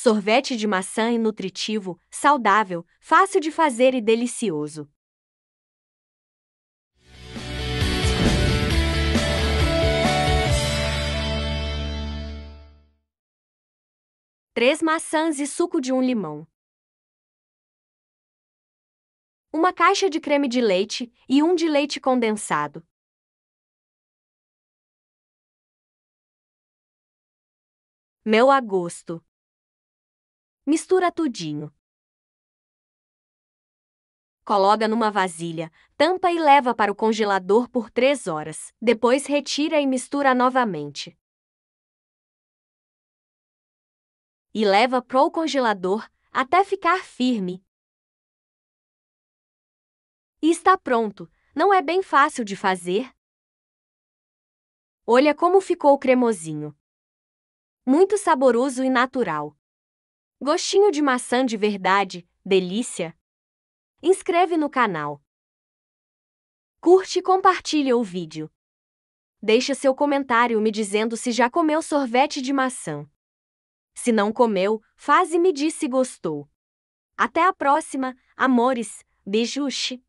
Sorvete de maçã e nutritivo, saudável, fácil de fazer e delicioso. Três maçãs e suco de um limão. Uma caixa de creme de leite e um de leite condensado. Meu a gosto. Mistura tudinho. Coloca numa vasilha, tampa e leva para o congelador por 3 horas. Depois retira e mistura novamente. E leva pro congelador até ficar firme. E está pronto. Não é bem fácil de fazer. Olha como ficou cremosinho. Muito saboroso e natural. Gostinho de maçã de verdade, delícia! Inscreve no canal. Curte e compartilha o vídeo. Deixa seu comentário me dizendo se já comeu sorvete de maçã. Se não comeu, faz e me diz se gostou. Até a próxima, amores, beijuche!